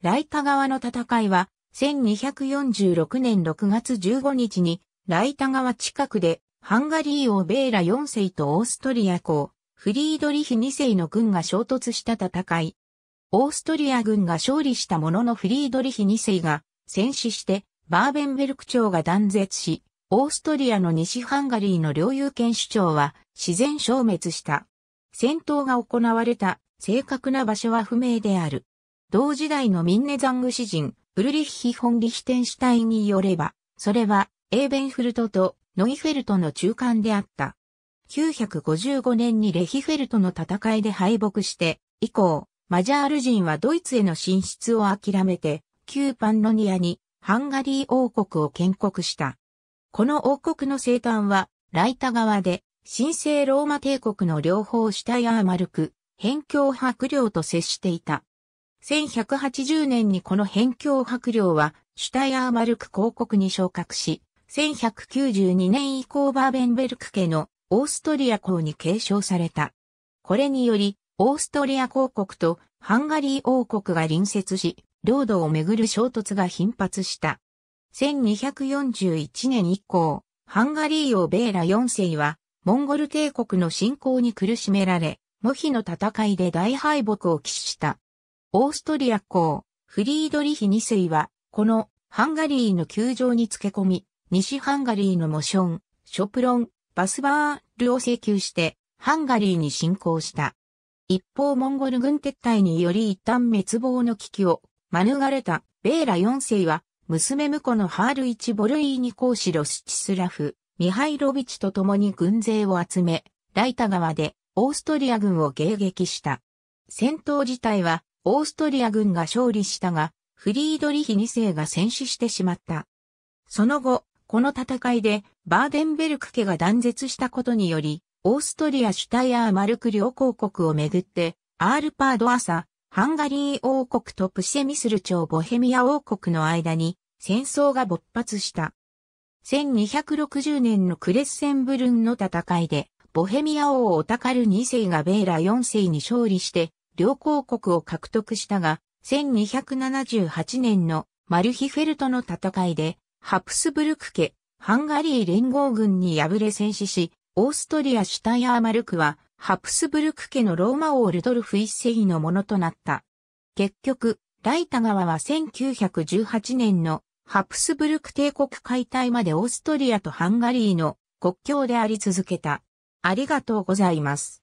ライタ川の戦いは、1246年6月15日に、ライタ川近くで、ハンガリー王ベーラ4世とオーストリア公、フリードリヒ2世の軍が衝突した戦い。オーストリア軍が勝利したもののフリードリヒ2世が戦死してバーベンベルク朝が断絶し、オーストリアの西ハンガリーの領有権主張は自然消滅した。戦闘が行われた正確な場所は不明である。同時代のミンネザング詩人、ウルリッヒ・フォン・リヒテンシュタインによれば、それは、エーベンフルトとノイフェルトの中間であった。955年にレヒフェルトの戦いで敗北して、以降、マジャール人はドイツへの進出を諦めて、旧パンロニアにハンガリー王国を建国した。この王国の生誕は、ライタ側で、神聖ローマ帝国の両方シュタイアーマルク、辺境白領と接していた。1180年にこの辺境伯領は、シュタイアーマルク公国に昇格し、1192年以降バーベンベルク家のオーストリア公に継承された。これにより、オーストリア公国とハンガリー王国が隣接し、領土をめぐる衝突が頻発した。1241年以降、ハンガリー王ベーラ4世は、モンゴル帝国の侵攻に苦しめられ、無比の戦いで大敗北を喫した。オーストリア公、フリードリヒ2世は、このハンガリーの球場に付け込み、西ハンガリーのモション、ショプロン、バスバールを請求して、ハンガリーに侵攻した。一方モンゴル軍撤退により一旦滅亡の危機を免れたベーラ4世は、娘婿のハール1ボルイーニ公子ロスチスラフ、ミハイロビチと共に軍勢を集め、ライタ川でオーストリア軍を迎撃した。戦闘自体はオーストリア軍が勝利したが、フリードリヒ2世が戦死してしまった。その後、この戦いでバーデンベルク家が断絶したことにより、オーストリア・シュタイアー・マルク両公国をめぐって、アールパード・アサ、ハンガリー王国とプシェミスル朝ボヘミア王国の間に戦争が勃発した。1260年のクレッセンブルンの戦いで、ボヘミア王オタカル2世がベーラ4世に勝利して、両公国を獲得したが、1278年のマルヒフェルトの戦いで、ハプスブルク家、ハンガリー連合軍に敗れ戦死し、オーストリア・シュタイアーマルクは、ハプスブルク家のローマ王ルドルフ一世のものとなった。結局、ライタ川は1918年のハプスブルク帝国解体までオーストリアとハンガリーの国境であり続けた。ありがとうございます。